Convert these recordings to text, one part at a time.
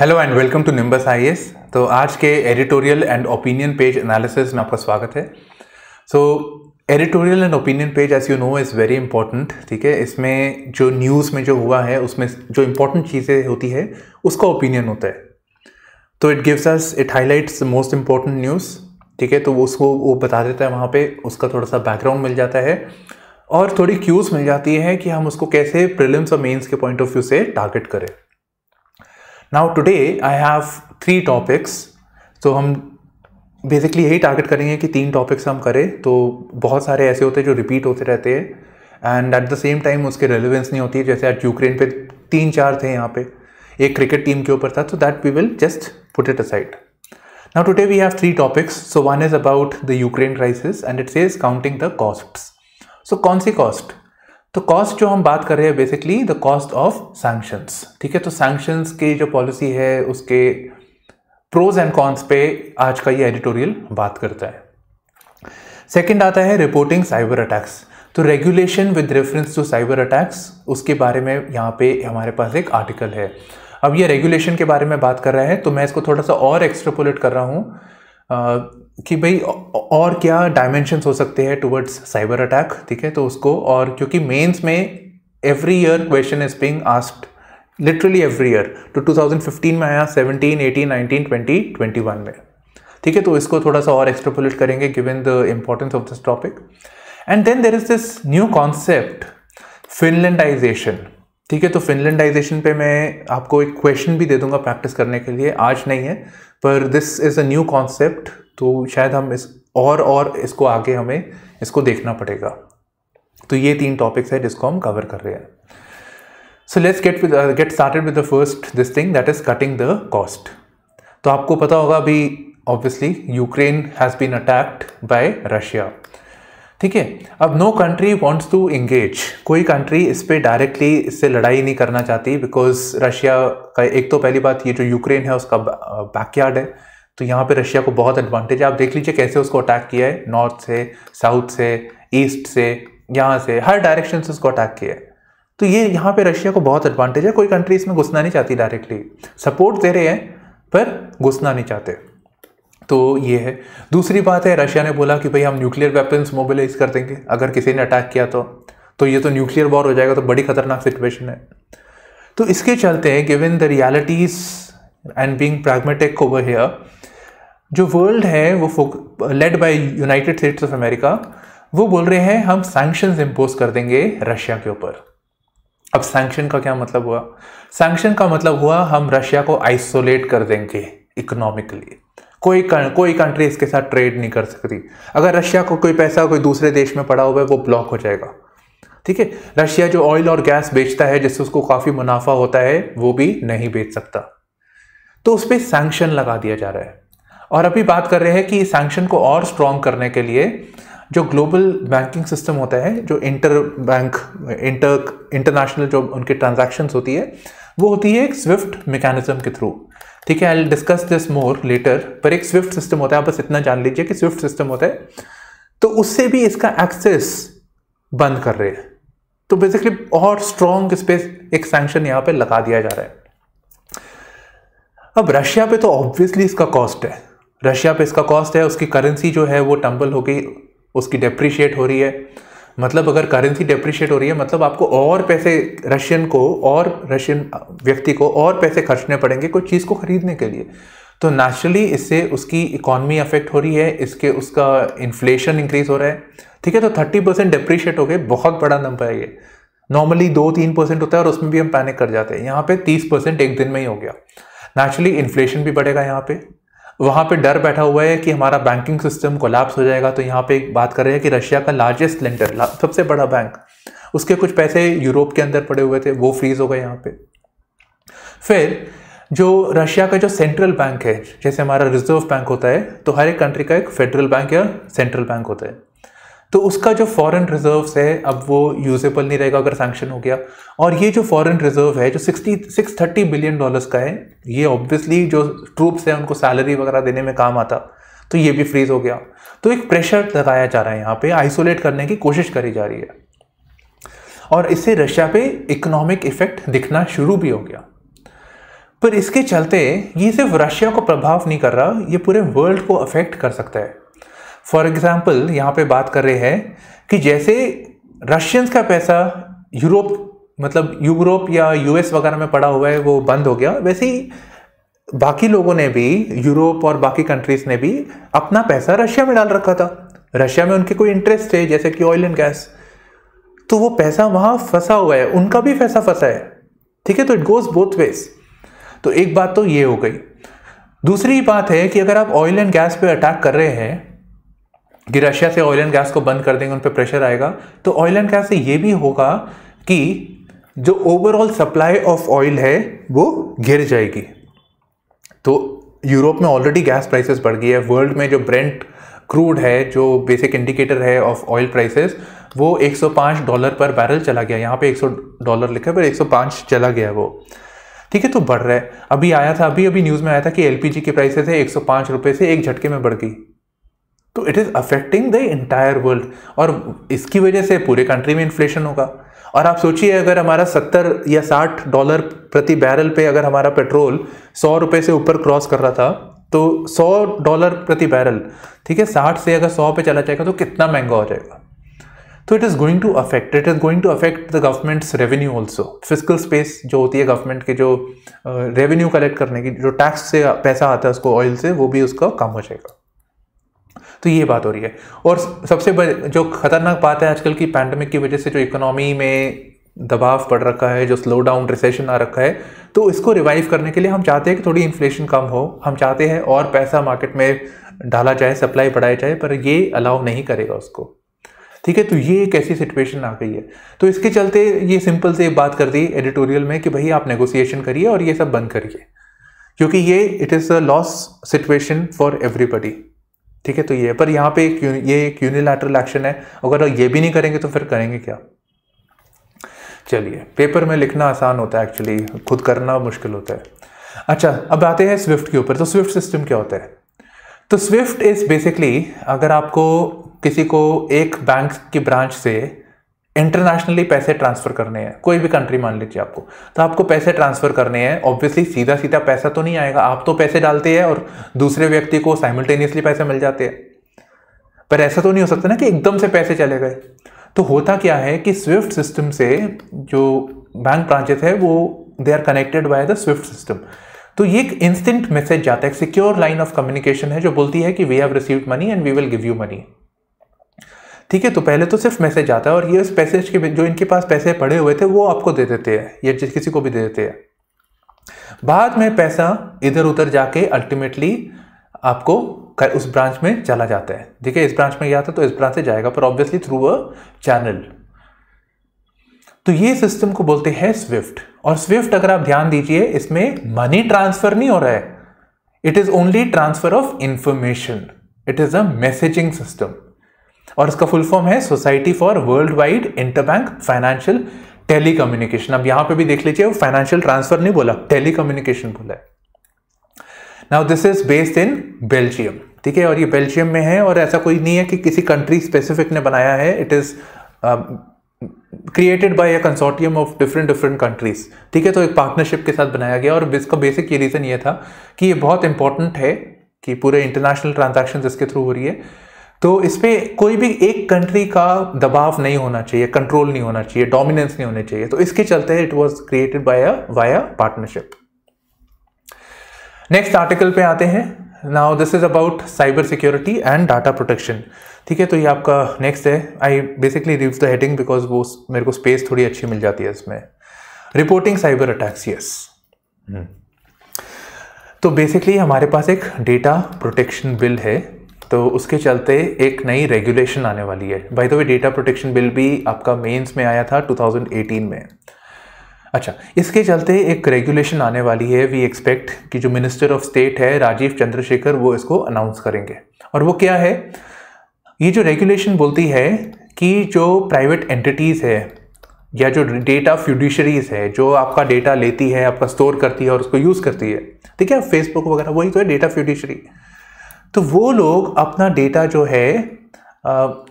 Hello and welcome to Nimbus I तो आज के editorial and opinion page analysis में आपका स्वागत है so editorial and opinion page as you know is very important ठीक है इसमें जो न्यूज़ में जो हुआ है उसमें जो इम्पोर्टेंट चीज़ें होती है उसका ओपिनियन होता है तो it gives us it highlights most important news ठीक है तो वो उसको वो बता देता है वहाँ पे उसका थोड़ा सा बैकग्राउंड मिल जाता है और थोड़ी क्यूज़ मिल जाती है कि हम उसको कैसे प्रिलिम्स और मेंस के पॉइंट ऑफ व्यू से टारगेट करें now today I have three topics तो हम बेसिकली यही टारगेट करेंगे कि तीन टॉपिक्स हम करें तो बहुत सारे ऐसे होते हैं जो रिपीट होते रहते हैं and at the same time उसके रेलिवेंस नहीं होती जैसे आज यूक्रेन पे तीन चार थे यहाँ पे एक क्रिकेट टीम के ऊपर था तो that we will just put it aside now today we have three topics so one is about the Ukraine crisis and its is counting the cost so कौन सी कॉस्ट तो कॉस्ट जो हम बात कर रहे हैं basically the cost of sanctions ठीक है तो सैंक्शंस की जो पॉलिसी है उसके प्रोज एंड कॉन्स पे आज का ये एडिटोरियल बात करता है सेकेंड आता है रिपोर्टिंग साइबर अटैक्स तो regulation with reference to cyber attacks उसके बारे में यहाँ पे हमारे पास एक आर्टिकल है अब ये रेगुलेशन के बारे में बात कर रहा है तो मैं इसको थोड़ा सा और एक्स्ट्रापोलेट कर रहा हूँ कि भाई और क्या डायमेंशंस हो सकते हैं टुवर्ड्स साइबर अटैक ठीक है तो उसको और क्योंकि मेंस में every year question is being asked literally every year to 2015 में आया 17, 18, 19, 20, 21 में ठीक है तो इसको थोड़ा सा और एक्सट्रोपोलेट करेंगे given the importance of this topic and then there is this new concept Finlandization ठीक है तो फिनलैंडाइजेशन पे मैं आपको एक क्वेश्चन भी दे दूंगा प्रैक्टिस करने के लिए आज नहीं है पर this is a new concept तो शायद हम इस और और इसको आगे हमें इसको देखना पड़ेगा तो ये तीन टॉपिक्स है जिसको हम कवर कर रहे हैं so let's get with get started with the first this thing that is cutting the cost तो आपको पता होगा अभी obviously Ukraine has been attacked by Russia ठीक है अब no country wants to engage कोई कंट्री इस पर डायरेक्टली इससे लड़ाई नहीं करना चाहती बिकॉज रशिया का एक तो पहली बात ये जो यूक्रेन है उसका बैकयार्ड uh, है तो यहाँ पे रशिया को बहुत एडवांटेज है आप देख लीजिए कैसे उसको अटैक किया है नॉर्थ से साउथ से ईस्ट से यहाँ से हर डायरेक्शन से उसको अटैक किया है तो ये यहाँ पे रशिया को बहुत एडवांटेज है कोई कंट्री इसमें घुसना नहीं चाहती डायरेक्टली सपोर्ट दे रहे हैं पर घुसना नहीं चाहते तो ये है दूसरी बात है रशिया ने बोला कि भाई हम न्यूक्लियर वेपन्स मोबिलाइज कर देंगे अगर किसी ने अटैक किया तो तो ये तो न्यूक्लियर वॉर हो जाएगा तो बड़ी खतरनाक सिचुएशन है तो इसके चलते given the realities and being pragmatic over here जो वर्ल्ड है वो led by United States of America वो बोल रहे हैं हम सैंक्शन इम्पोज कर देंगे रशिया के ऊपर अब सैंक्शन का क्या मतलब हुआ सैंक्शन का मतलब हुआ हम रशिया को आइसोलेट कर देंगे इकोनॉमिकली कोई कोई कंट्री इसके साथ ट्रेड नहीं कर सकती अगर रशिया को कोई पैसा कोई दूसरे देश में पड़ा हुआ है वो ब्लॉक हो जाएगा ठीक है रशिया जो ऑयल और गैस बेचता है जिससे उसको काफ़ी मुनाफा होता है वो भी नहीं बेच सकता तो उस पर सैंक्शन लगा दिया जा रहा है और अभी बात कर रहे हैं कि सैंक्शन को और स्ट्रॉन्ग करने के लिए जो ग्लोबल बैंकिंग सिस्टम होता है जो इंटर बैंक इंटर इंटरनेशनल जो उनके ट्रांजेक्शन होती है वो होती है एक स्विफ्ट मेकेनिज्म के थ्रू ठीक है I discuss this more later पर एक स्विफ्ट सिस्टम होता है आप बस इतना जान लीजिए कि स्विफ्ट सिस्टम होता है तो उससे भी इसका एक्सेस बंद कर रहे हैं तो बेसिकली और स्ट्रॉन्ग इस एक सैंक्शन यहाँ पे लगा दिया जा रहा है अब रशिया पे तो ऑब्वियसली इसका कॉस्ट है रशिया पे इसका कॉस्ट है उसकी करेंसी जो है वो टम्बल हो गई उसकी डेप्रिशिएट हो रही है मतलब अगर करेंसी डेप्रिशिएट हो रही है मतलब आपको और पैसे रशियन को और रशियन व्यक्ति को और पैसे खर्चने पड़ेंगे कोई चीज़ को ख़रीदने के लिए तो नेचुरली इससे उसकी इकॉनमी अफेक्ट हो रही है इसके उसका इन्फ्लेशन इंक्रीज़ हो रहा है ठीक है तो थर्टी परसेंट डेप्रिशिएट हो गए बहुत बड़ा नंबर है ये नॉर्मली दो तीन परसेंट होता है और उसमें भी हम पैनिक कर जाते हैं यहाँ पे तीस परसेंट एक दिन में ही हो गया नेचुरली इन्फ्लेशन भी बढ़ेगा यहाँ पे वहाँ पे डर बैठा हुआ है कि हमारा बैंकिंग सिस्टम कोलैप्स हो जाएगा तो यहाँ पे बात कर रहे हैं कि रशिया का लार्जेस्ट लेंडर सबसे बड़ा बैंक उसके कुछ पैसे यूरोप के अंदर पड़े हुए थे वो फ्रीज हो गए यहाँ पे फिर जो रशिया का जो सेंट्रल बैंक है जैसे हमारा रिजर्व बैंक होता है तो हर एक कंट्री का एक फेडरल बैंक या सेंट्रल बैंक होता है तो उसका जो फॉरेन रिजर्व्स है अब वो यूजेबल नहीं रहेगा अगर सैंक्शन हो गया और ये जो फॉरेन रिजर्व है जो sixty six thirty billion dollars का है ये ऑब्वियसली जो ट्रूप्स हैं उनको सैलरी वगैरह देने में काम आता तो ये भी फ्रीज हो गया तो एक प्रेशर लगाया जा रहा है यहाँ पे आइसोलेट करने की कोशिश करी जा रही है और इससे रशिया पे इकोनॉमिक इफेक्ट दिखना शुरू भी हो गया पर इसके चलते ये सिर्फ रशिया को प्रभाव नहीं कर रहा ये पूरे वर्ल्ड को अफेक्ट कर सकता है फॉर एग्जाम्पल यहाँ पे बात कर रहे हैं कि जैसे रशियंस का पैसा यूरोप मतलब यूरोप या यूएस वगैरह में पड़ा हुआ है वो बंद हो गया वैसे ही बाकी लोगों ने भी यूरोप और बाकी कंट्रीज ने भी अपना पैसा रशिया में डाल रखा था रशिया में उनके कोई इंटरेस्ट थे जैसे कि ऑयल एंड गैस तो वो पैसा वहाँ फंसा हुआ है उनका भी पैसा फंसा है ठीक है तो इट गोज बोथ वेज तो एक बात तो ये हो गई दूसरी बात है कि अगर आप ऑयल एंड गैस पे अटैक कर रहे हैं कि रशिया से ऑयल एंड गैस को बंद कर देंगे उन पर प्रेशर आएगा तो ऑयल एंड गैस से ये भी होगा कि जो ओवरऑल सप्लाई ऑफ ऑयल है वो गिर जाएगी तो यूरोप में ऑलरेडी गैस प्राइसेस बढ़ गई है वर्ल्ड में जो ब्रेंट क्रूड है जो बेसिक इंडिकेटर है ऑफ ऑयल प्राइसेस वो 105 डॉलर पर बैरल चला गया यहाँ पे 100 डॉलर लिखा है पर 105 चला गया वो ठीक है तो बढ़ रहा है अभी आया था अभी अभी न्यूज़ में आया था कि एलपीजी की प्राइसेस है एक सौ से एक झटके में बढ़ गई तो it is affecting the entire world और इसकी वजह से पूरे कंट्री में इन्फ्लेशन होगा और आप सोचिए अगर हमारा 70 या 60 डॉलर प्रति बैरल पे अगर हमारा पेट्रोल सौ रुपये से ऊपर क्रॉस कर रहा था तो सौ डॉलर प्रति बैरल ठीक है साठ से अगर सौ पे चला जाएगा तो कितना महंगा हो जाएगा तो it is going to affect it is going to affect the governments revenue also physical space जो होती है गवर्नमेंट के जो रेवेन्यू कलेक्ट करने की जो टैक्स से पैसा आता है उसको ऑयल से वो भी उसका कम हो जाएगा तो ये बात हो रही है और सबसे जो खतरनाक बात है आजकल की पैंडमिक की वजह से जो इकोनॉमी में दबाव पड़ रखा है जो स्लो डाउन रिसेशन आ रखा है तो इसको रिवाइव करने के लिए हम चाहते हैं कि थोड़ी इन्फ्लेशन कम हो हम चाहते हैं और पैसा मार्केट में डाला जाए सप्लाई बढ़ाई जाए पर ये अलाउ नहीं करेगा उसको ठीक है तो ये एक ऐसी सिचुएशन आ गई है तो इसके चलते ये सिंपल से बात कर दी एडिटोरियल में कि भाई आप नेगोशिएशन करिए और ये सब बंद करिए क्योंकि ये it is a loss situation for everybody ठीक है तो ये पर यहाँ पे एक ये एक यूनिलैटरल एक्शन है अगर ये भी नहीं करेंगे तो फिर करेंगे क्या चलिए पेपर में लिखना आसान होता है एक्चुअली खुद करना मुश्किल होता है अच्छा अब आते हैं स्विफ्ट के ऊपर तो स्विफ्ट सिस्टम क्या होता है तो स्विफ्ट इज़ बेसिकली अगर आपको किसी को एक बैंक की ब्रांच से इंटरनेशनली पैसे ट्रांसफ़र करने हैं कोई भी कंट्री मान लीजिए आपको तो आपको पैसे ट्रांसफ़र करने हैं ऑब्वियसली सीधा सीधा पैसा तो नहीं आएगा आप तो पैसे डालते हैं और दूसरे व्यक्ति को साइमल्टेनियसली पैसे मिल जाते हैं पर ऐसा तो नहीं हो सकता ना कि एकदम से पैसे चले गए तो होता क्या है कि स्विफ्ट सिस्टम से जो बैंक ब्रांचेस है वो they are connected by the SWIFT system तो ये एक इंस्टेंट मैसेज जाता है सिक्योर लाइन ऑफ कम्युनिकेशन है जो बोलती है कि we have received money and we will give you money ठीक है तो पहले तो सिर्फ मैसेज आता है और ये उस पैसेज के जो इनके पास पैसे पड़े हुए थे वो आपको दे देते हैं या जिस किसी को भी दे देते हैं बाद में पैसा इधर उधर जाके अल्टीमेटली आपको उस ब्रांच में चला जाता है ठीक है इस ब्रांच में गया था तो इस ब्रांच से जाएगा पर ऑब्वियसली थ्रू अ चैनल तो ये सिस्टम को बोलते हैं स्विफ्ट और स्विफ्ट अगर आप ध्यान दीजिए इसमें मनी ट्रांसफर नहीं हो रहा है it is only transfer of information it is a messaging system और इसका फुल फॉर्म है society for world wide interbank financial telecommunication अब यहां पे भी देख लीजिए फाइनेंशियल ट्रांसफर नहीं बोला टेलीकम्युनिकेशन बोला है now this is based in Belgium ठीक है और ये बेल्जियम में है और ऐसा कोई नहीं है कि किसी कंट्री स्पेसिफिक ने बनाया है it is created by a consortium of different different countries ठीक है तो एक पार्टनरशिप के साथ बनाया गया और इसका बेसिक ये रीज़न ये था कि ये बहुत इंपॉर्टेंट है कि पूरे इंटरनेशनल ट्रांजेक्शन इसके थ्रू हो रही है तो इस पर कोई भी एक कंट्री का दबाव नहीं होना चाहिए कंट्रोल नहीं होना चाहिए डोमिनेंस नहीं होना चाहिए तो इसके चलते it was created by a partnership next article पे आते हैं now this is about cyber security and data protection ठीक है तो ये आपका नेक्स्ट है I basically rev the heading because वो मेरे को स्पेस थोड़ी अच्छी मिल जाती है इसमें रिपोर्टिंग साइबर अटैक्स यस तो बेसिकली हमारे पास एक डेटा प्रोटेक्शन बिल है तो उसके चलते एक नई रेगुलेशन आने वाली है by the way data protection bill भी आपका मेंस में आया था 2018 में अच्छा इसके चलते एक रेगुलेशन आने वाली है वी एक्सपेक्ट कि जो मिनिस्टर ऑफ स्टेट है राजीव चंद्रशेखर वो इसको अनाउंस करेंगे और वो क्या है ये जो रेगुलेशन बोलती है कि जो प्राइवेट एंटिटीज़ है या जो डेटा फ्यूडिशरीज है जो आपका डेटा लेती है आपका स्टोर करती है और उसको यूज़ करती है ठीक है फेसबुक वगैरह वही तो है डेटा फ्यूडिशरी तो वो लोग अपना डेटा जो है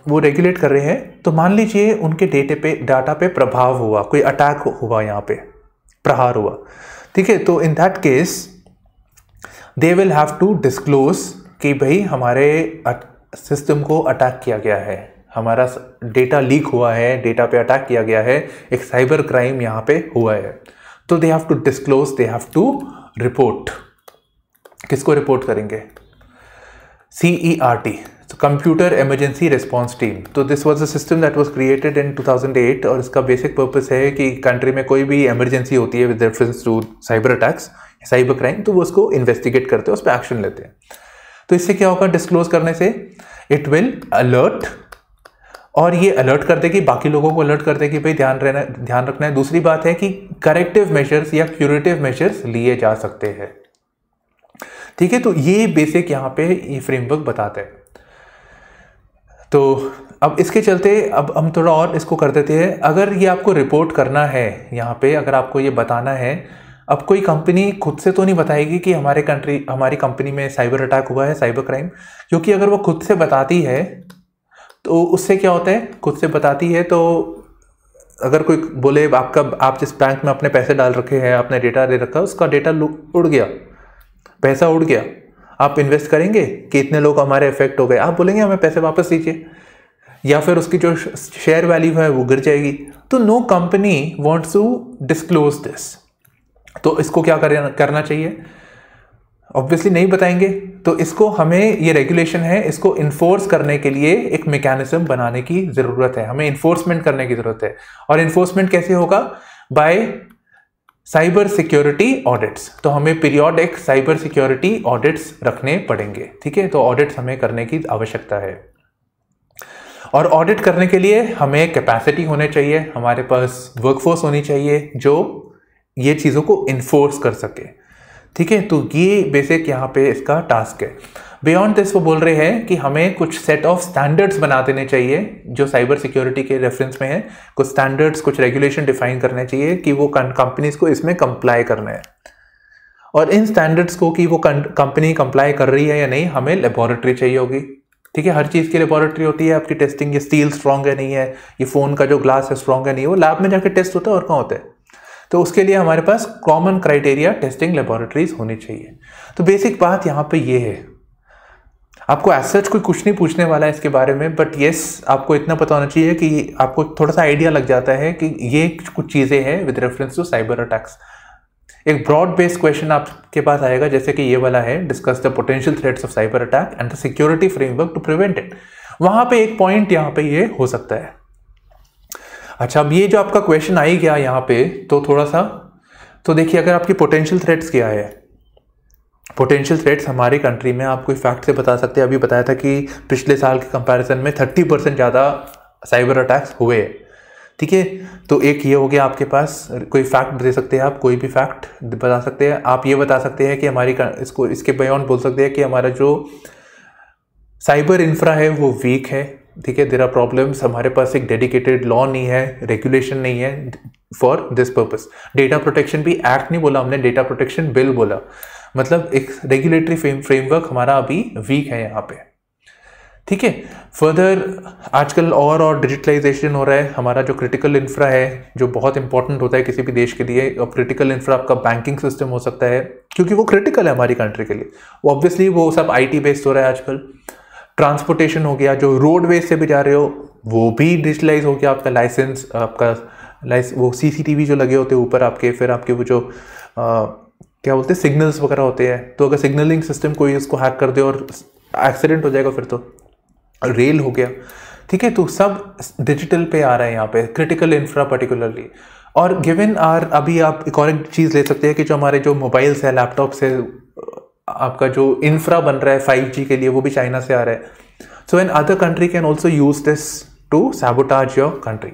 वो रेगुलेट कर रहे हैं तो मान लीजिए उनके डेटे पे डाटा पे प्रभाव हुआ कोई अटैक हुआ यहाँ पे प्रहार हुआ ठीक है तो in that case they will have to disclose कि भाई हमारे सिस्टम को अटैक किया गया है हमारा डेटा लीक हुआ है डेटा पे अटैक किया गया है एक साइबर क्राइम यहाँ पे हुआ है तो they have to disclose they have to report किसको रिपोर्ट करेंगे CERT, so Computer Emergency Response Team. तो this was a system that was created in 2008 और इसका बेसिक purpose है कि कंट्री में कोई भी इमरजेंसी होती है with reference to cyber attacks cyber crime तो वो उसको इन्वेस्टिगेट करते हैं उस पर एक्शन लेते हैं तो इससे क्या होगा डिस्क्लोज करने से इट विल अलर्ट और ये अलर्ट कर दे कि बाकी लोगों को अलर्ट कर दे कि भाई ध्यान रहना ध्यान रखना है दूसरी बात है कि करेक्टिव मेजर्स या क्यूरेटिव मेजर्स लिए जा सकते हैं ठीक है तो ये बेसिक यहाँ पे ये फ्रेमवर्क बताता है तो अब इसके चलते अब हम थोड़ा और इसको कर देते हैं अगर ये आपको रिपोर्ट करना है यहाँ पे अगर आपको ये बताना है अब कोई कंपनी खुद से तो नहीं बताएगी कि हमारे कंट्री हमारी कंपनी में साइबर अटैक हुआ है साइबर क्राइम क्योंकि अगर वो खुद से बताती है तो उससे क्या होता है खुद से बताती है तो अगर कोई बोले आपका आप जिस बैंक में अपने पैसे डाल रखे हैं आपने डेटा दे रखा है उसका डेटा उड़ गया पैसा उड़ गया आप इन्वेस्ट करेंगे कि इतने लोग हमारे इफेक्ट हो गए आप बोलेंगे हमें पैसे वापस दीजिए या फिर उसकी जो शेयर वैल्यू है वो गिर जाएगी तो no company wants to disclose this तो इसको क्या करना चाहिए ऑब्वियसली नहीं बताएंगे तो इसको हमें ये रेगुलेशन है इसको इन्फोर्स करने के लिए एक मेकेनिज्म बनाने की ज़रूरत है हमें इन्फोर्समेंट करने की ज़रूरत है और इन्फोर्समेंट कैसे होगा बाय साइबर सिक्योरिटी ऑडिट्स तो हमें पीरियोडिक साइबर सिक्योरिटी ऑडिट्स रखने पड़ेंगे ठीक है तो ऑडिट्स हमें करने की आवश्यकता है और ऑडिट करने के लिए हमें कैपेसिटी होने चाहिए हमारे पास वर्कफोर्स होनी चाहिए जो ये चीज़ों को इन्फोर्स कर सके ठीक है तो ये बेसिक यहाँ पे इसका टास्क है बियॉन्ड दिस वो बोल रहे हैं कि हमें कुछ सेट ऑफ स्टैंडर्ड्स बना देने चाहिए जो साइबर सिक्योरिटी के रेफरेंस में है कुछ स्टैंडर्ड्स कुछ रेगुलेशन डिफाइन करने चाहिए कि वो कंपनीज को इसमें कंप्लाई करना है और इन स्टैंडर्ड्स को कि वो कंपनी कंप्लाई कर रही है या नहीं हमें लेबॉरेटरी चाहिए होगी ठीक है हर चीज़ की लेबॉरेटरी होती है आपकी टेस्टिंग ये स्टील स्ट्रॉन्ग है नहीं है ये फ़ोन का जो ग्लास है स्ट्रॉन्ग है नहीं है वो लैब में जाकर टेस्ट होता है और कहाँ होता है तो उसके लिए हमारे पास कॉमन क्राइटेरिया टेस्टिंग लेबोरेटरीज होनी चाहिए तो बेसिक बात यहाँ पे ये है आपको एज सच कोई कुछ नहीं पूछने वाला है इसके बारे में बट येस आपको इतना पता होना चाहिए कि आपको थोड़ा सा आइडिया लग जाता है कि ये कुछ चीज़ें हैं with reference to cyber attacks एक ब्रॉड बेस्ड क्वेश्चन आपके पास आएगा जैसे कि ये वाला है discuss the potential threats of cyber attack and the security framework to prevent it वहाँ पे एक पॉइंट यहाँ पे ये हो सकता है अच्छा अब ये जो आपका क्वेश्चन आई गया यहाँ पे तो थोड़ा सा तो देखिए अगर आपकी पोटेंशियल थ्रेट्स क्या है पोटेंशियल थ्रेट्स हमारी कंट्री में आपको फैक्ट से बता सकते हैं अभी बताया था कि पिछले साल के कंपैरिजन में थर्टी परसेंट ज़्यादा साइबर अटैक्स हुए ठीक है तो एक ये हो गया आपके पास कोई फैक्ट दे सकते हैं आप कोई भी फैक्ट बता सकते हैं आप ये बता सकते हैं कि हमारी इसको इसके बयान बोल सकते हैं कि हमारा जो साइबर इंफ्रा है वो वीक है ठीक है देर आर प्रॉब्लम्स हमारे पास एक डेडिकेटेड लॉ नहीं है रेगुलेशन नहीं है for this purpose data protection भी एक्ट नहीं बोला हमने डेटा प्रोटेक्शन बिल बोला मतलब एक रेगुलेटरी फ्रेमवर्क हमारा अभी वीक है यहाँ पे ठीक है फर्दर आजकल और और डिजिटलाइजेशन हो रहा है हमारा जो क्रिटिकल इंफ्रा है जो बहुत इंपॉर्टेंट होता है किसी भी देश के लिए और क्रिटिकल इंफ्रा आपका बैंकिंग सिस्टम हो सकता है क्योंकि वो क्रिटिकल है हमारी कंट्री के लिए वो ऑब्वियसली वो सब आईटी बेस्ड हो रहा है आजकल ट्रांसपोर्टेशन हो गया जो रोडवेज से भी जा रहे हो वो भी डिजिटलाइज हो गया आपका लाइसेंस आपका लाइस वो सीसीटीवी जो लगे होते हैं ऊपर आपके फिर आपके वो जो आ, क्या बोलते हैं सिग्नल्स वगैरह होते हैं तो अगर सिग्नलिंग सिस्टम कोई उसको हैक कर दे और एक्सीडेंट हो जाएगा फिर तो रेल हो गया ठीक है तो सब डिजिटल पे आ रहा है यहाँ पे क्रिटिकल इंफ्रा पर्टिकुलरली और गिवन आर अभी आप एक और चीज़ ले सकते हैं कि जो हमारे जो मोबाइल्स है लैपटॉप्स है आपका जो इंफ्रा बन रहा है फाइव के लिए वो भी चाइना से आ रहा है so another country can also use this to sabotage your country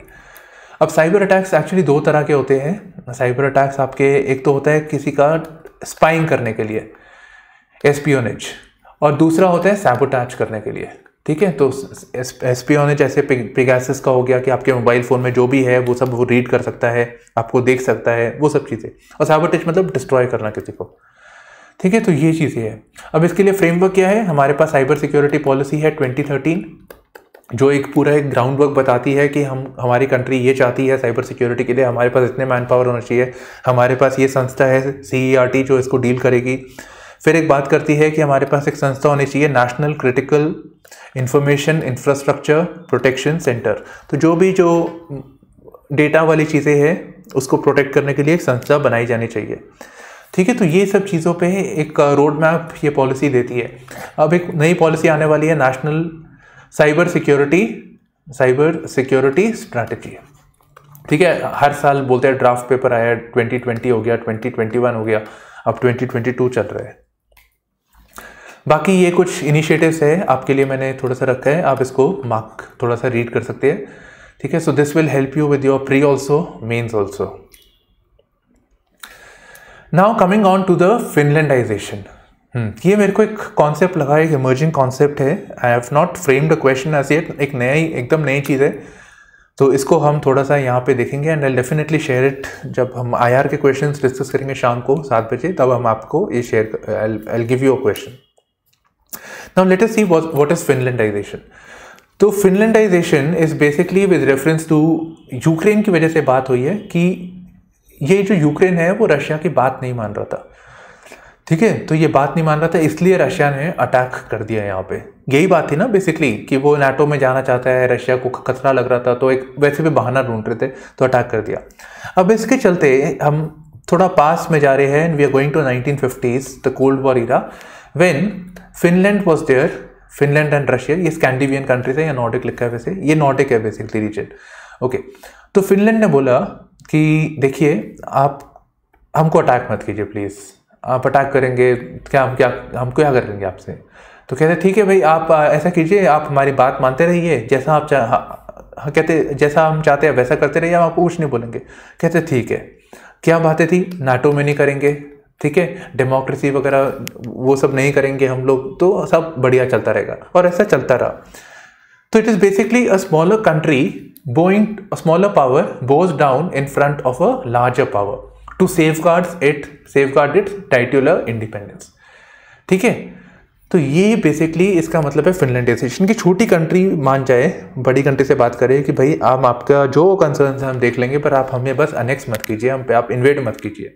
अब साइबर अटैक्स एक्चुअली दो तरह के होते हैं साइबर अटैक्स आपके एक तो होता है किसी का स्पाइंग करने के लिए एसपीओनेज और दूसरा होता है सैबोटैच करने के लिए ठीक है तो एस पी एसपीओनेज ऐसे पिगैसिस का हो गया कि आपके मोबाइल फ़ोन में जो भी है वो सब वो रीड कर सकता है आपको देख सकता है वो सब चीज़ें और सैबोटेज मतलब डिस्ट्रॉय करना किसी को ठीक है तो ये चीज़ें हैं अब इसके लिए फ्रेमवर्क क्या है हमारे पास साइबर सिक्योरिटी पॉलिसी है थर्टीन जो एक पूरा एक ग्राउंड वर्क बताती है कि हम हमारी कंट्री ये चाहती है साइबर सिक्योरिटी के लिए हमारे पास इतने मैन पावर होना चाहिए हमारे पास ये संस्था है सी e जो इसको डील करेगी फिर एक बात करती है कि हमारे पास एक संस्था होनी चाहिए national critical information infrastructure protection centre तो जो भी जो डेटा वाली चीज़ें हैं उसको प्रोटेक्ट करने के लिए एक संस्था बनाई जानी चाहिए ठीक है तो ये सब चीज़ों पे एक रोड मैप ये पॉलिसी देती है अब एक नई पॉलिसी आने वाली है national cyber security cyber security strategy ठीक है हर साल बोलते हैं ड्राफ्ट पेपर आया 2020 हो गया 2021 हो गया अब 2022 चल रहा है बाकी ये कुछ इनिशिएटिव्स है आपके लिए मैंने थोड़ा सा रखा है आप इसको मार्क थोड़ा सा रीड कर सकते हैं ठीक है so this will help you with your pre also mains also now coming on to the finlandization hmm. ये मेरे को एक कॉन्सेप्ट लगा एक इमर्जिंग कॉन्सेप्ट है I have not framed a question as yet एक नया ही एकदम नई चीज़ है तो इसको हम थोड़ा सा यहाँ पे देखेंगे and I definitely share it जब हम आई के क्वेश्चन डिस्कस करेंगे शाम को सात बजे तब हम आपको ये share I give you a question now let us see what is finlandization तो finlandization is basically with reference to Ukraine की वजह से बात हुई है कि ये जो यूक्रेन है वो रशिया की बात नहीं मान रहा था ठीक है तो ये बात नहीं मान रहा था इसलिए रशिया ने अटैक कर दिया यहाँ पे यही बात थी ना बेसिकली कि वो नाटो में जाना चाहता है रशिया को खतरा लग रहा था तो एक वैसे भी बहाना ढूंढ रहे थे तो अटैक कर दिया अब इसके चलते हम थोड़ा पास में जा रहे हैं and we are going to nineteen fifties the cold war era when Finland was there Finland and Russia ये स्कैंडिवियन कंट्रीज है या नॉर्डिक लिखा है वैसे ये नॉर्डिक है बेसिकली रीजन ओके तो फिनलैंड ने बोला कि देखिए आप हमको अटैक मत कीजिए प्लीज़ आप अटैक करेंगे क्या हम क्या हम क्या करेंगे आपसे तो कहते ठीक है भाई आप ऐसा कीजिए आप हमारी बात मानते रहिए जैसा आप चाह कहते जैसा हम चाहते हैं वैसा करते रहिए हम आपको कुछ नहीं बोलेंगे कहते ठीक है क्या बातें थी नाटो में नहीं करेंगे ठीक है डेमोक्रेसी वगैरह वो सब नहीं करेंगे हम लोग तो सब बढ़िया चलता रहेगा और ऐसा चलता रहा तो it is basically a smaller country bowing smaller power bows down in front of a larger power to safeguards it safeguard its titular independence ठीक है तो ये बेसिकली इसका मतलब है फिनलैंडाइजेशन की छोटी कंट्री मान जाए बड़ी कंट्री से बात करें कि भाई आप आपका जो कंसर्न है हम देख लेंगे पर आप हमें बस अनेक्स मत कीजिए हम पे आप इन्वेट मत कीजिए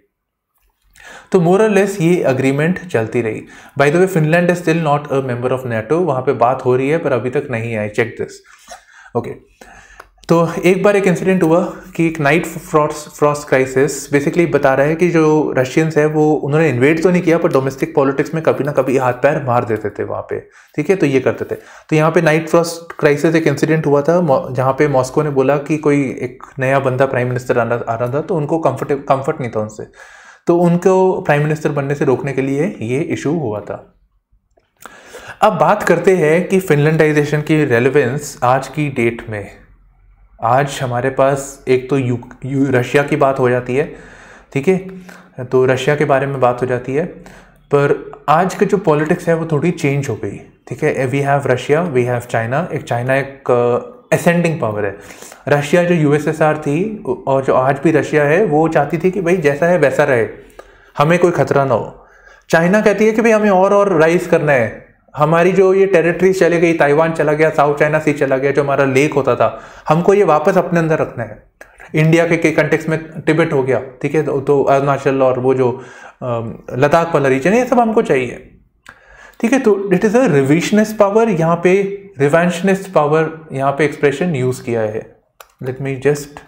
तो मोरल लेस ये अग्रीमेंट चलती रही by the way Finland is still not a member of NATO वहां पे बात हो रही है पर अभी तक नहीं I check this okay okay. तो एक बार एक इंसिडेंट हुआ कि एक night frost frost crisis basically बता रहा है कि जो रशियंस है वो उन्होंने इन्वेट तो नहीं किया पर डोमेस्टिक पॉलिटिक्स में कभी ना कभी हाथ पैर मार देते थे वहाँ पे ठीक है तो ये करते थे तो यहाँ पे नाइट फ्रॉस्ट क्राइसिस एक इंसिडेंट हुआ था जहाँ पे मॉस्को ने बोला कि कोई एक नया बंदा प्राइम मिनिस्टर आना आ रहा था तो उनको कम्फर्ट कम्फर्ट नहीं था उनसे तो उनको प्राइम मिनिस्टर बनने से रोकने के लिए ये इशू हुआ था अब बात करते हैं कि फिनलैंडाइजेशन की रेलिवेंस आज की डेट में आज हमारे पास एक तो यू, यू रशिया की बात हो जाती है ठीक है तो रशिया के बारे में बात हो जाती है पर आज का जो पॉलिटिक्स है वो थोड़ी चेंज हो गई ठीक है we have Russia we have China एक चाइना एक असेंडिंग पावर है रशिया जो यूएसएसआर थी और जो आज भी रशिया है वो चाहती थी कि भाई जैसा है वैसा रहे हमें कोई खतरा ना हो चाइना कहती है कि भाई हमें और और राइज करना है हमारी जो ये टेरिटरीज चले गई ताइवान चला गया साउथ चाइना सी चला गया जो हमारा लेक होता था हमको ये वापस अपने अंदर रखना है इंडिया के के कंटेक्स में टिबेट हो गया ठीक है तो, तो अरुणाचल और वो जो लद्दाख वाला रीजन ये सब हमको चाहिए ठीक है तो it is a revisionist power यहाँ पे रिवेंशनिस्ट पावर यहाँ पे एक्सप्रेशन यूज़ किया है let me just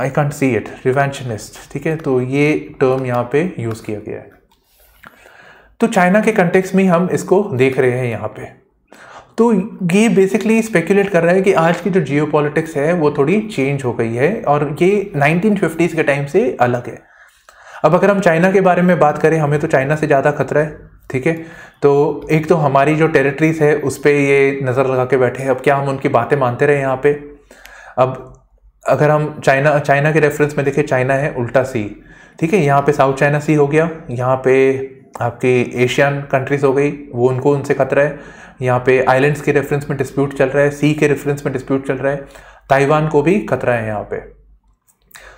I can't see it revisionist ठीक है तो ये टर्म यहाँ पे यूज़ किया गया है तो चाइना के कंटेक्स में हम इसको देख रहे हैं यहाँ पे तो ये बेसिकली स्पेकुलेट कर रहा है कि आज की जो जियो है वो थोड़ी चेंज हो गई है और ये नाइनटीन के टाइम से अलग है अब अगर हम चाइना के बारे में बात करें हमें तो चाइना से ज़्यादा खतरा है ठीक है तो एक तो हमारी जो टेरिटरीज है उस पर ये नज़र लगा के बैठे हैं अब क्या हम उनकी बातें मानते रहे यहाँ पे अब अगर हम चाइना चाइना के रेफरेंस में देखें चाइना है उल्टा सी ठीक है यहाँ पे साउथ चाइना सी हो गया यहाँ पे आपकी एशियन कंट्रीज़ हो गई वो उनको उनसे खतरा है यहाँ पे आइलैंड्स के रेफरेंस में डिस्प्यूट चल रहा है सी के रेफरेंस में डिस्प्यूट चल रहा है ताइवान को भी खतरा है यहाँ पे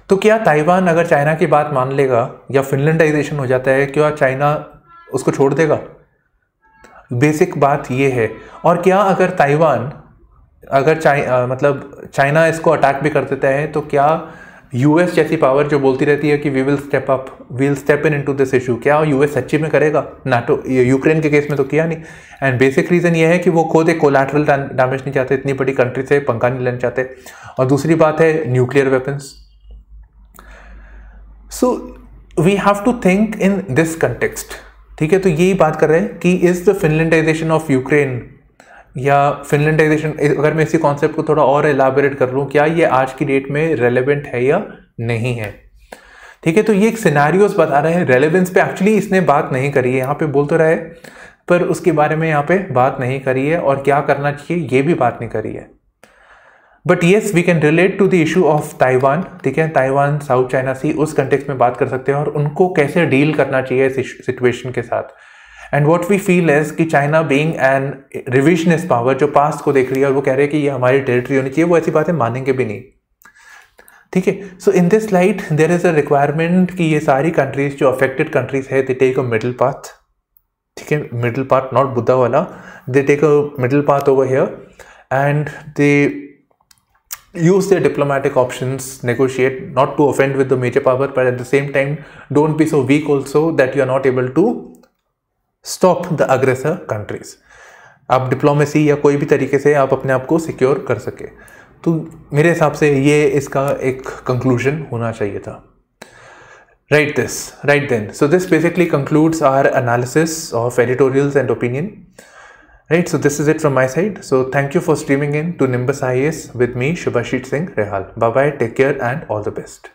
तो क्या ताइवान अगर चाइना की बात मान लेगा या फिनलैंडाइजेशन हो जाता है क्या चाइना उसको छोड़ देगा बेसिक बात ये है और क्या अगर ताइवान अगर चाइ मतलब चाइना इसको अटैक भी कर देता है तो क्या यूएस जैसी पावर जो बोलती रहती है कि we will step up will step in into this issue क्या यूएस सच्ची में करेगा नाटो तो, यूक्रेन के केस में तो किया नहीं एंड बेसिक रीज़न ये है कि वो खुद एक कोलाटरल डैमेज नहीं चाहते इतनी बड़ी कंट्री से पंखा नहीं लेना चाहते और दूसरी बात है nuclear weapons so we have to think in this context ठीक है तो यही बात कर रहे हैं कि is the finlandization of Ukraine या फिनलैंडाइजेशन अगर मैं इसी कॉन्सेप्ट को थोड़ा और एलाबोरेट कर लूँ क्या ये आज की डेट में रेलिवेंट है या नहीं है ठीक है तो ये एक सिनारियोज बता रहे हैं रेलेवेंस पे एक्चुअली इसने बात नहीं करी है यहाँ पे बोल तो रहा है पर उसके बारे में यहाँ पे बात नहीं करी है और क्या करना चाहिए ये भी बात नहीं करी है but yes we can relate to the issue of Taiwan ठीक है ताइवान साउथ चाइना सी उस कंटेक्स में बात कर सकते हैं और उनको कैसे डील करना चाहिए सिचुएशन के साथ and what we feel is कि China being an revisionist power जो पास्ट को देख रही है और वो कह रहे हैं कि ये हमारी टेरिटरी होनी चाहिए वो ऐसी बातें मानेंगे भी नहीं ठीक है so in this light there is a requirement कि ये सारी कंट्रीज जो अफेक्टेड कंट्रीज है they take a middle path ठीक है मिडिल पाथ नॉट बुद्धा वाला they take a middle path over here and they use their diplomatic options negotiate not to offend with the major power but at the same time don't be so weak also that you are not able to stop the aggressor countries आप diplomacy या कोई भी तरीके से आप अपने आप को सिक्योर कर सके तो मेरे हिसाब से ये इसका एक कंक्लूजन होना चाहिए था right this right then so this basically concludes our analysis of editorials and opinion right so this is it from my side so thank you for streaming in to Nimbus IAS with me Shubhashit Singh Rehal bye bye take care and all the best